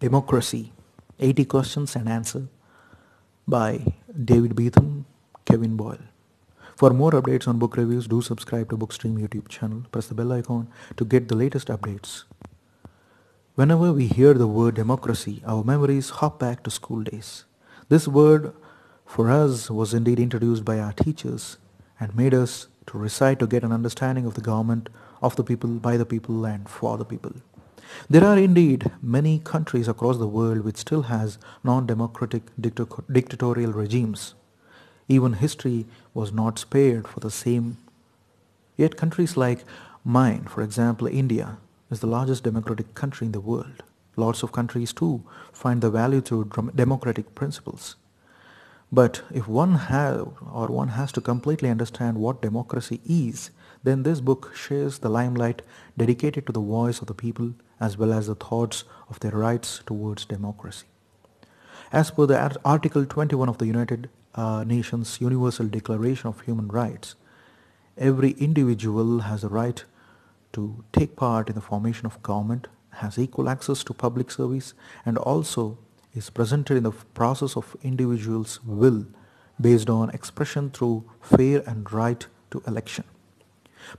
Democracy 80 Questions and Answer by David Beetham, Kevin Boyle. For more updates on book reviews, do subscribe to Bookstream YouTube channel. Press the bell icon to get the latest updates. Whenever we hear the word democracy, our memories hop back to school days. This word for us was indeed introduced by our teachers and made us to recite to get an understanding of the government, of the people, by the people, and for the people. There are indeed many countries across the world which still has non-democratic dictatorial regimes. Even history was not spared for the same. Yet countries like mine, for example India, is the largest democratic country in the world. Lots of countries too find the value to democratic principles. But if one have or one has to completely understand what democracy is, then this book shares the limelight dedicated to the voice of the people as well as the thoughts of their rights towards democracy. As per the Article 21 of the United uh, Nations Universal Declaration of Human Rights, every individual has a right to take part in the formation of government, has equal access to public service, and also is presented in the process of individual's will based on expression through fair and right to election.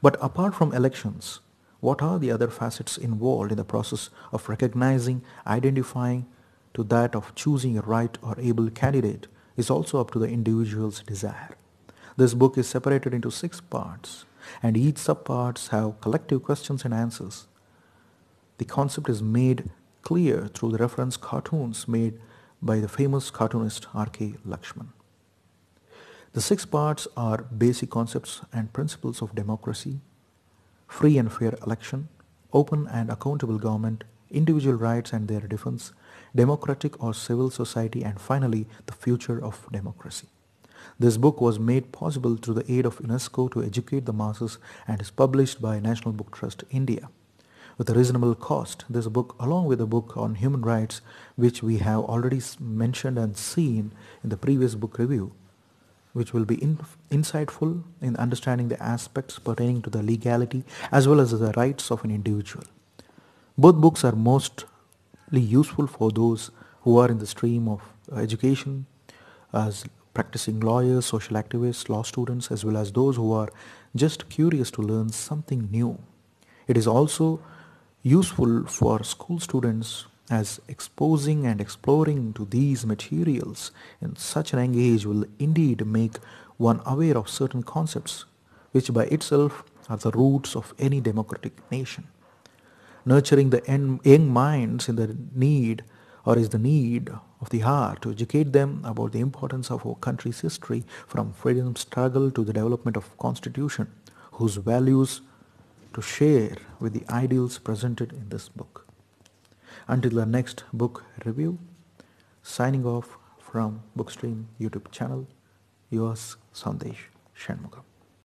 But apart from elections, what are the other facets involved in the process of recognizing, identifying to that of choosing a right or able candidate is also up to the individual's desire. This book is separated into six parts and each subparts have collective questions and answers. The concept is made clear through the reference cartoons made by the famous cartoonist R.K. Lakshman. The six parts are basic concepts and principles of democracy, free and fair election, open and accountable government, individual rights and their defense, democratic or civil society, and finally, the future of democracy. This book was made possible through the aid of UNESCO to educate the masses and is published by National Book Trust India. With a reasonable cost, this book, along with the book on human rights, which we have already mentioned and seen in the previous book review, which will be in, insightful in understanding the aspects pertaining to the legality as well as the rights of an individual. Both books are mostly useful for those who are in the stream of uh, education as practicing lawyers, social activists, law students as well as those who are just curious to learn something new. It is also useful for school students as exposing and exploring to these materials in such an engage will indeed make one aware of certain concepts which by itself are the roots of any democratic nation. Nurturing the young minds in the need or is the need of the heart to educate them about the importance of our country's history from freedom struggle to the development of constitution whose values to share with the ideals presented in this book. Until the next book review, signing off from Bookstream YouTube channel, yours Sandesh Shanmugam.